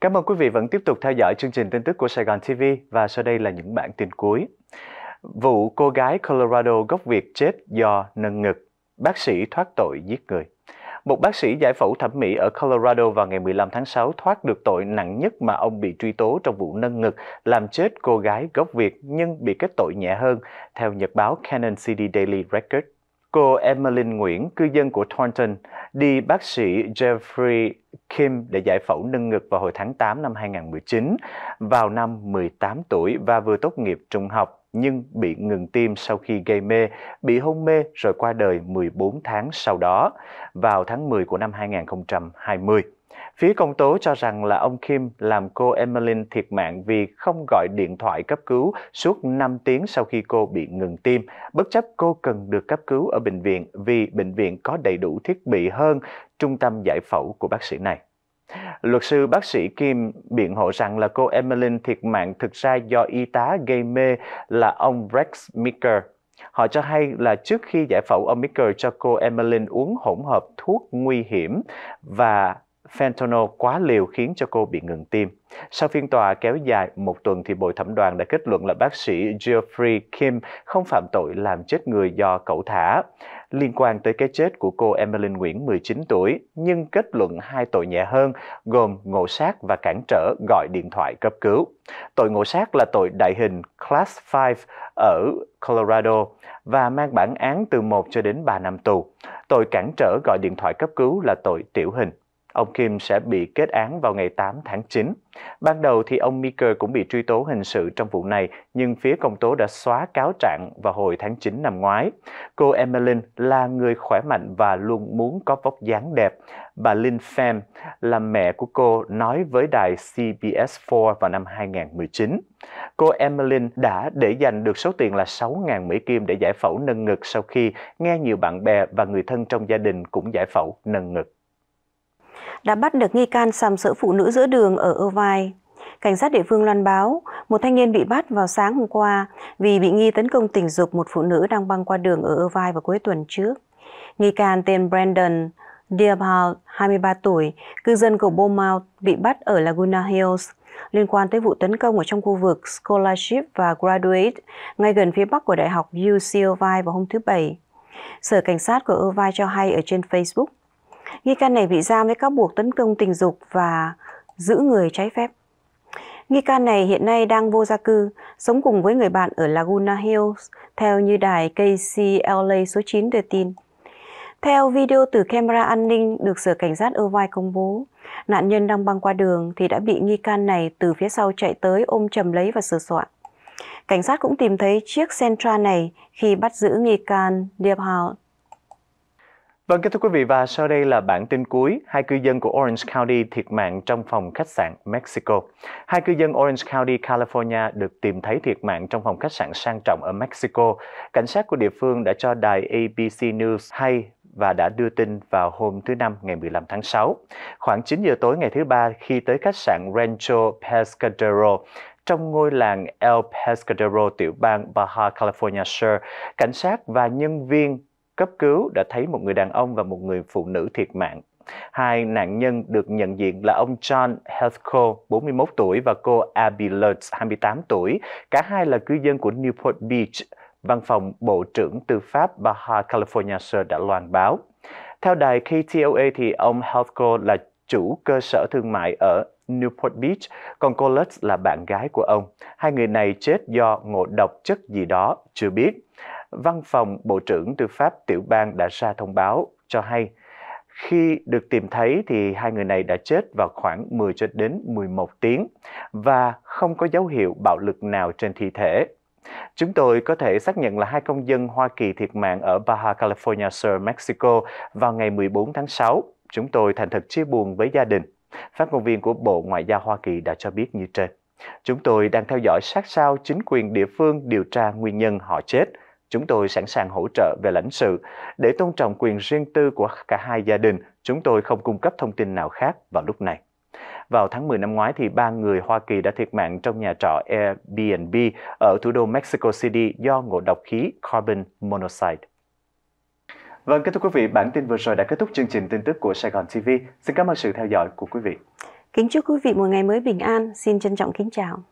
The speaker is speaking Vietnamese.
Cảm ơn quý vị vẫn tiếp tục theo dõi chương trình tin tức của Sài Gòn TV và sau đây là những bản tin cuối. Vụ cô gái Colorado gốc Việt chết do nâng ngực, bác sĩ thoát tội giết người. Một bác sĩ giải phẫu thẩm mỹ ở Colorado vào ngày 15 tháng 6 thoát được tội nặng nhất mà ông bị truy tố trong vụ nâng ngực làm chết cô gái gốc Việt nhưng bị kết tội nhẹ hơn, theo nhật báo Canon City Daily Record cô Emily Nguyễn, cư dân của Thornton, đi bác sĩ Jeffrey Kim để giải phẫu nâng ngực vào hồi tháng 8 năm 2019, vào năm 18 tuổi và vừa tốt nghiệp trung học nhưng bị ngừng tim sau khi gây mê, bị hôn mê rồi qua đời 14 tháng sau đó, vào tháng 10 của năm 2020. Phía công tố cho rằng là ông Kim làm cô Emily thiệt mạng vì không gọi điện thoại cấp cứu suốt 5 tiếng sau khi cô bị ngừng tim, bất chấp cô cần được cấp cứu ở bệnh viện vì bệnh viện có đầy đủ thiết bị hơn trung tâm giải phẫu của bác sĩ này. Luật sư bác sĩ Kim biện hộ rằng là cô Emily thiệt mạng thực ra do y tá gây mê là ông Rex Meeker. Họ cho hay là trước khi giải phẫu ông Meeker cho cô Emily uống hỗn hợp thuốc nguy hiểm và fentanyl quá liều khiến cho cô bị ngừng tim. Sau phiên tòa kéo dài một tuần thì bồi thẩm đoàn đã kết luận là bác sĩ Geoffrey Kim không phạm tội làm chết người do cẩu thả liên quan tới cái chết của cô Emily Nguyễn 19 tuổi nhưng kết luận hai tội nhẹ hơn gồm ngộ sát và cản trở gọi điện thoại cấp cứu. Tội ngộ sát là tội đại hình Class 5 ở Colorado và mang bản án từ 1 cho đến 3 năm tù. Tội cản trở gọi điện thoại cấp cứu là tội tiểu hình. Ông Kim sẽ bị kết án vào ngày 8 tháng 9. Ban đầu thì ông Meeker cũng bị truy tố hình sự trong vụ này, nhưng phía công tố đã xóa cáo trạng vào hồi tháng 9 năm ngoái. Cô Emmeline là người khỏe mạnh và luôn muốn có vóc dáng đẹp. Bà Lynn Pham là mẹ của cô nói với đài CBS4 vào năm 2019. Cô Emmeline đã để dành được số tiền là 6.000 Mỹ Kim để giải phẫu nâng ngực sau khi nghe nhiều bạn bè và người thân trong gia đình cũng giải phẫu nâng ngực đã bắt được nghi can sàm sỡ phụ nữ giữa đường ở Irvine. Cảnh sát địa phương loan báo, một thanh niên bị bắt vào sáng hôm qua vì bị nghi tấn công tình dục một phụ nữ đang băng qua đường ở Irvine vào cuối tuần trước. Nghi can tên Brandon Diabal, 23 tuổi, cư dân của Beaumont, bị bắt ở Laguna Hills liên quan tới vụ tấn công ở trong khu vực Scholarship và Graduate ngay gần phía bắc của Đại học UC Irvine vào hôm thứ Bảy. Sở Cảnh sát của Irvine cho hay ở trên Facebook Nghi can này bị giam với các buộc tấn công tình dục và giữ người trái phép. Nghi can này hiện nay đang vô gia cư, sống cùng với người bạn ở Laguna Hills, theo như đài KCLA số 9 đưa tin. Theo video từ camera an ninh được Sở Cảnh sát Irvine công bố, nạn nhân đang băng qua đường thì đã bị nghi can này từ phía sau chạy tới ôm chầm lấy và sửa soạn. Cảnh sát cũng tìm thấy chiếc Sentra này khi bắt giữ nghi can Diabhout. Vâng, kính thưa quý vị và sau đây là bản tin cuối. Hai cư dân của Orange County thiệt mạng trong phòng khách sạn Mexico. Hai cư dân Orange County, California được tìm thấy thiệt mạng trong phòng khách sạn sang trọng ở Mexico. Cảnh sát của địa phương đã cho đài ABC News hay và đã đưa tin vào hôm thứ Năm ngày 15 tháng 6. Khoảng 9 giờ tối ngày thứ Ba khi tới khách sạn Rancho Pescadero, trong ngôi làng El Pescadero, tiểu bang Baja California Sur, cảnh sát và nhân viên cấp cứu đã thấy một người đàn ông và một người phụ nữ thiệt mạng. Hai nạn nhân được nhận diện là ông John Heathco, 41 tuổi, và cô Abby Lutz, 28 tuổi. Cả hai là cư dân của Newport Beach. Văn phòng Bộ trưởng Tư pháp Baja California Sur đã loan báo. Theo đài KTOA, thì ông Heathco là chủ cơ sở thương mại ở Newport Beach, còn cô là bạn gái của ông. Hai người này chết do ngộ độc chất gì đó, chưa biết. Văn phòng Bộ trưởng Tư pháp tiểu bang đã ra thông báo cho hay khi được tìm thấy thì hai người này đã chết vào khoảng 10 cho đến 11 tiếng và không có dấu hiệu bạo lực nào trên thi thể. Chúng tôi có thể xác nhận là hai công dân Hoa Kỳ thiệt mạng ở Baja California Sur, Mexico vào ngày 14 tháng 6. Chúng tôi thành thật chia buồn với gia đình. Phát ngôn viên của Bộ Ngoại giao Hoa Kỳ đã cho biết như trên. Chúng tôi đang theo dõi sát sao chính quyền địa phương điều tra nguyên nhân họ chết. Chúng tôi sẵn sàng hỗ trợ về lãnh sự. Để tôn trọng quyền riêng tư của cả hai gia đình, chúng tôi không cung cấp thông tin nào khác vào lúc này. Vào tháng 10 năm ngoái, thì ba người Hoa Kỳ đã thiệt mạng trong nhà trọ Airbnb ở thủ đô Mexico City do ngộ độc khí carbon monoxide. Vâng, kính thưa quý vị, bản tin vừa rồi đã kết thúc chương trình tin tức của Sài Gòn TV. Xin cảm ơn sự theo dõi của quý vị. Kính chúc quý vị một ngày mới bình an. Xin trân trọng kính chào.